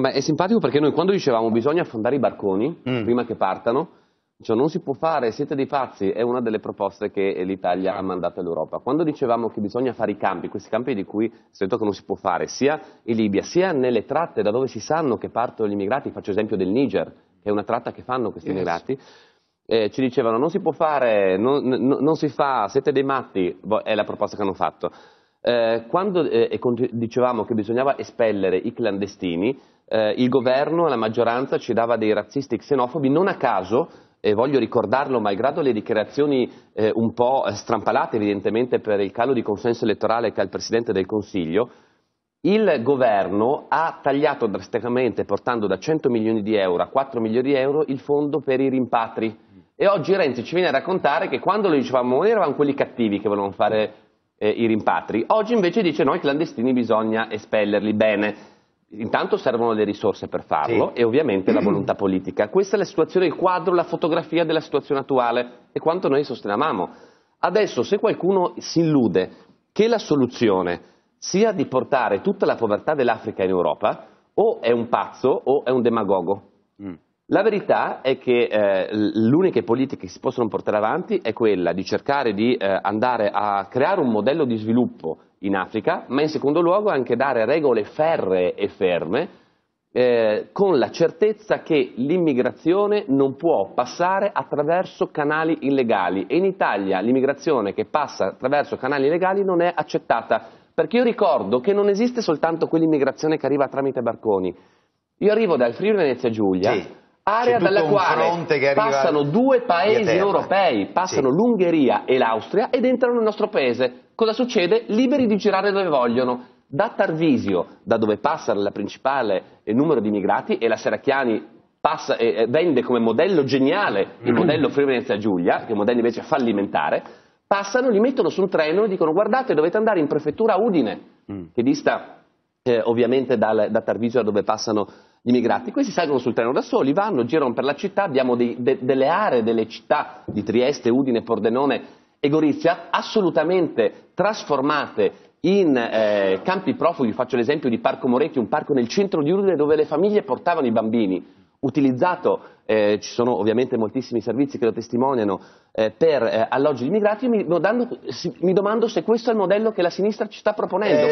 Beh, è simpatico perché noi quando dicevamo bisogna affondare i barconi mm. prima che partano, cioè non si può fare, siete dei pazzi, è una delle proposte che l'Italia ha mandato all'Europa. Quando dicevamo che bisogna fare i campi, questi campi di cui si è detto che non si può fare, sia in Libia, sia nelle tratte da dove si sanno che partono gli immigrati, faccio esempio del Niger, che è una tratta che fanno questi yes. immigrati, eh, ci dicevano non si può fare, non, non, non si fa, siete dei matti, boh, è la proposta che hanno fatto. Eh, quando eh, dicevamo che bisognava espellere i clandestini, eh, il governo e la maggioranza ci dava dei razzisti xenofobi, non a caso, e voglio ricordarlo, malgrado le dichiarazioni eh, un po' strampalate evidentemente per il calo di consenso elettorale che ha il Presidente del Consiglio, il governo ha tagliato drasticamente, portando da 100 milioni di euro a 4 milioni di euro, il fondo per i rimpatri. E oggi Renzi ci viene a raccontare che quando lo dicevamo noi eravamo quelli cattivi che volevano fare eh, i rimpatri. Oggi invece dice no, i clandestini bisogna espellerli bene. Intanto servono le risorse per farlo sì. e ovviamente la volontà politica. Questa è la situazione, il quadro, la fotografia della situazione attuale e quanto noi sostenevamo. Adesso se qualcuno si illude che la soluzione sia di portare tutta la povertà dell'Africa in Europa, o è un pazzo o è un demagogo. Mm. La verità è che eh, l'unica politica che si possono portare avanti è quella di cercare di eh, andare a creare un modello di sviluppo in Africa, ma in secondo luogo anche dare regole ferree e ferme eh, con la certezza che l'immigrazione non può passare attraverso canali illegali e in Italia l'immigrazione che passa attraverso canali illegali non è accettata perché io ricordo che non esiste soltanto quell'immigrazione che arriva tramite barconi. Io arrivo dal Friuli Venezia Giulia, sì area dalla quale passano due paesi europei, passano sì. l'Ungheria e l'Austria ed entrano nel nostro paese. Cosa succede? Liberi di girare dove vogliono. Da Tarvisio, da dove passa il principale eh, numero di immigrati, e la Seracchiani passa, eh, eh vende come modello geniale il modello Frivenezia Giulia, che è un modello invece fallimentare, passano, li mettono su un treno e dicono guardate dovete andare in prefettura Udine, mm. che dista eh, ovviamente dal, da Tarvisio da dove passano gli immigrati. Questi salgono sul treno da soli, vanno, girano per la città, abbiamo dei, de, delle aree, delle città di Trieste, Udine, Pordenone e Gorizia assolutamente trasformate in eh, campi profughi, faccio l'esempio di Parco Moretti, un parco nel centro di Udine dove le famiglie portavano i bambini, utilizzato, eh, ci sono ovviamente moltissimi servizi che lo testimoniano, eh, per eh, alloggi di immigrati, mi, mi, domando se questo è il modello che la sinistra ci sta proponendo. Eh,